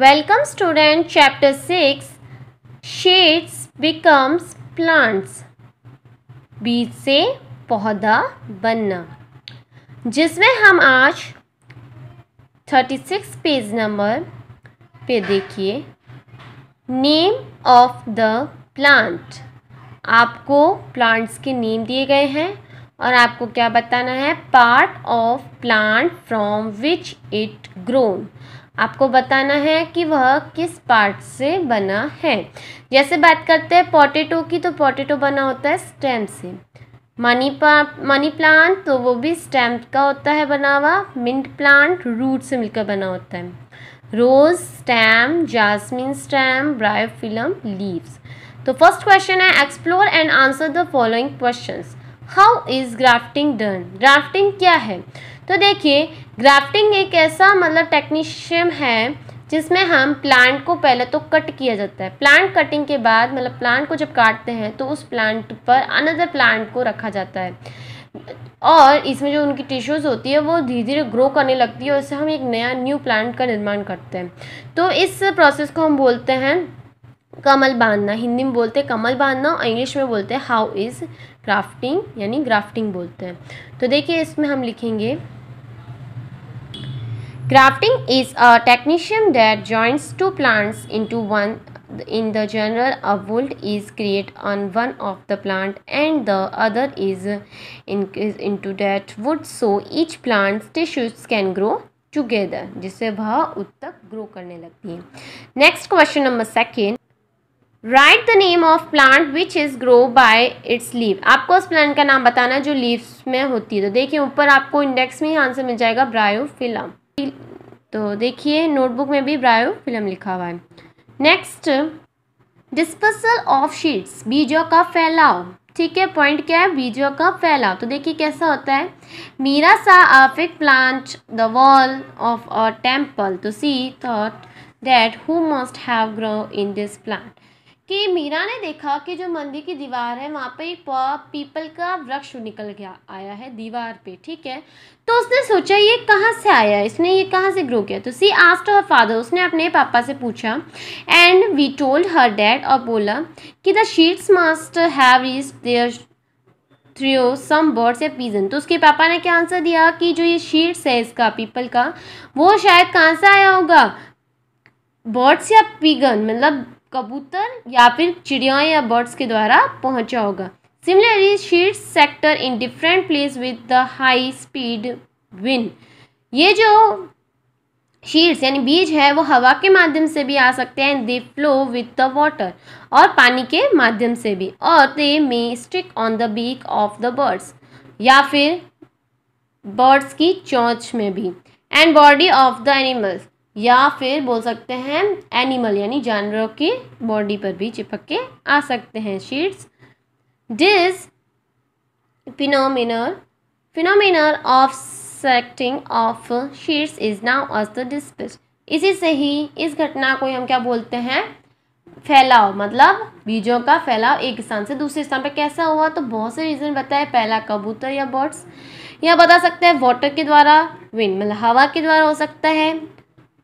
Welcome student chapter six seeds becomes plants बीज से पौधा बनना जिसमें हम आज थर्टी सिक्स पेज नंबर पे देखिए नेम ऑफ द प्लांट आपको प्लांट्स के नेम दिए गए हैं और आपको क्या बताना है part of plant from which it grown आपको बताना है कि वह किस पार्ट से बना है जैसे बात करते हैं पोटेटो की तो पोटेटो बना होता है स्टेम से मनी पा मनी प्लांट तो वो भी स्टेम का होता है बना हुआ मिंट प्लांट रूट से मिलकर बना होता है rose stem jasmine stem bryophyllum leaves तो फर्स्ट क्वेश्चन है explore and answer the following questions how is grafting done grafting क्या है तो देखिए ग्राफ्टिंग एक ऐसा मतलब टेक्नीशियम है जिसमें हम प्लांट को पहले तो कट किया जाता है प्लांट कटिंग के बाद मतलब प्लांट को जब काटते हैं तो उस प्लांट पर अनदर प्लांट को रखा जाता है और इसमें जो उनकी टिश्यूज़ होती है वो धीरे धीरे ग्रो करने लगती है और इससे हम एक नया न्यू प्लांट का निर्माण करते हैं तो इस प्रोसेस को हम बोलते हैं कमल बांधना हिंदी में बोलते हैं कमल बांधना और इंग्लिश में बोलते हैं हाउ इज़ ग्राफ्टिंग यानी ग्राफ्टिंग बोलते हैं तो देखिए इसमें हम लिखेंगे Grafting is a technique that joins two plants into one. In the general, a bolt is created on one of the plant and the other is increased into that wood so each plant's tissues can grow together. जिससे वह उद तक grow करने लगती है next question number second write the name of plant which is grow by its leave आपको उस plant का नाम बताना है जो लीव्स में होती है तो देखिए ऊपर आपको इंडेक्स में ही आंसर मिल जाएगा ब्रायोफिलम तो देखिए नोटबुक में भी ब्रायो फिल्म लिखा हुआ है नेक्स्ट डिस्पर्सल ऑफ शीट्स बीजों का फैलाव ठीक है पॉइंट क्या है बीजों का फैलाव तो देखिए कैसा होता है Meera saw a fig plant the wall of a temple to see thought that who must have grow in this plant कि मीरा ने देखा कि जो मंदिर की दीवार है वहाँ पे एक पीपल का वृक्ष निकल गया आया है दीवार पे ठीक है तो उसने सोचा ये कहाँ से आया है इसने ये कहाँ से ग्रो किया तो सी आस्ट हर फादर उसने अपने पापा से पूछा and we told her dad और बोला कि the seeds must have reach there through some birds या पीजन तो उसके पापा ने क्या आंसर दिया कि जो ये शीट्स है इसका पीपल का वो शायद कहाँ से आया होगा बर्ड्स या पीगन मतलब कबूतर या फिर चिड़िया या बर्ड्स के द्वारा पहुंचा होगा similarly seed scatter in different place with the high speed wind ये जो शीड्स यानी बीज है वो हवा के माध्यम से भी आ सकते हैं they flow with the water और पानी के माध्यम से भी और they may stick on the beak of the birds या फिर बर्ड्स की चोंच में भी and body of the animals या फिर बोल सकते हैं एनिमल यानी जानवरों की बॉडी पर भी चिपक के आ सकते हैं seeds this phenomenon phenomenon of scattering of seeds is known as the dispersal इसी से ही इस घटना को हम क्या बोलते हैं फैलाव मतलब बीजों का फैलाव एक स्थान से दूसरे स्थान पर कैसा हुआ तो बहुत से रीज़न बताए पहला कबूतर या बर्ड्स या बता सकते हैं वाटर के द्वारा विंड मतलब हवा के द्वारा हो सकता है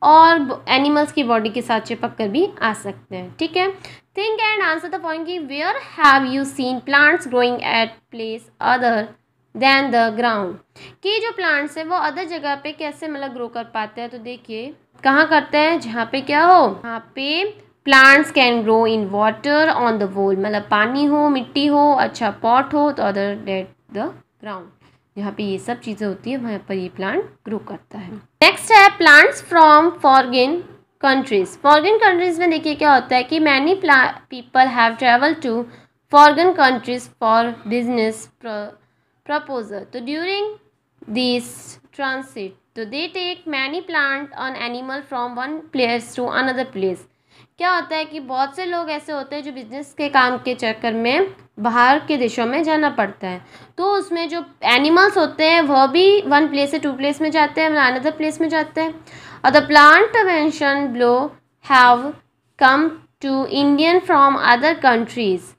और एनिमल्स की बॉडी के साथ चिपक कर भी आ सकते हैं ठीक है think and answer the point की where have you seen plants growing at place other than the ground कि जो प्लांट्स है वो अदर जगह पे कैसे मतलब ग्रो कर पाते हैं तो देखिए कहाँ करते हैं जहाँ पे क्या हो वहाँ पे plants can grow in water on the wall मतलब पानी हो मिट्टी हो अच्छा पॉट हो तो अदर डेट द ग्राउंड यहाँ पे ये सब चीज़ें होती है वहाँ पर ये प्लांट ग्रो करता है नेक्स्ट हम्म। है plants from foreign countries foreign countries में देखिए क्या होता है कि many people have travel to foreign countries for business proposal तो ड्यूरिंग दिस ट्रांसिट तो they take many plant on animal from one place to another place क्या होता है कि बहुत से लोग ऐसे होते हैं जो बिज़नेस के काम के चक्कर में बाहर के देशों में जाना पड़ता है तो उसमें जो एनिमल्स होते हैं वह भी वन प्लेस से टू प्लेस में जाते हैं अनदर प्लेस में जाते हैं और the plant mention below have come to Indian from other countries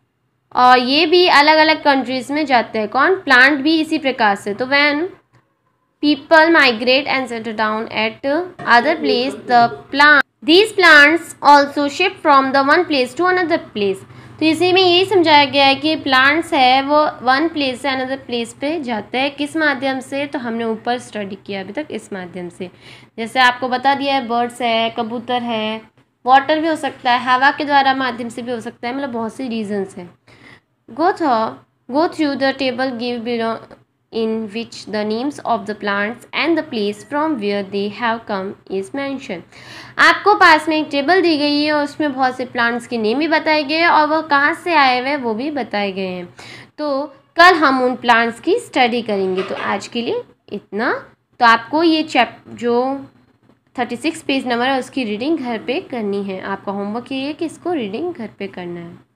और ये भी अलग अलग कंट्रीज़ में जाते हैं कौन प्लांट भी इसी प्रकार से तो when people migrate and settle down at other place the plant these plants also shift from the one place to another place तो इसी में यही समझाया गया है कि प्लांट्स है वो वन प्लेस से अनदर प्लेस पे जाते हैं किस माध्यम से तो हमने ऊपर स्टडी किया अभी तक इस माध्यम से जैसे आपको बता दिया है बर्ड्स है कबूतर है वाटर भी हो सकता है हवा के द्वारा माध्यम से भी हो सकता है मतलब बहुत सी रीजन्स हैं go through go through the table give belong in which the names of the plants and the place from where they have come is mentioned. आपको पास में एक टेबल दी गई है और उसमें बहुत से प्लांट्स के नेम भी बताए गए हैं और वह कहाँ से आए हुए वो भी बताए गए हैं तो कल हम उन प्लांट्स की स्टडी करेंगे तो आज के लिए इतना तो आपको ये चैप जो थर्टी सिक्स पेज नंबर है उसकी रीडिंग घर पे करनी है आपका होमवर्क ये है कि इसको रीडिंग घर पे करना है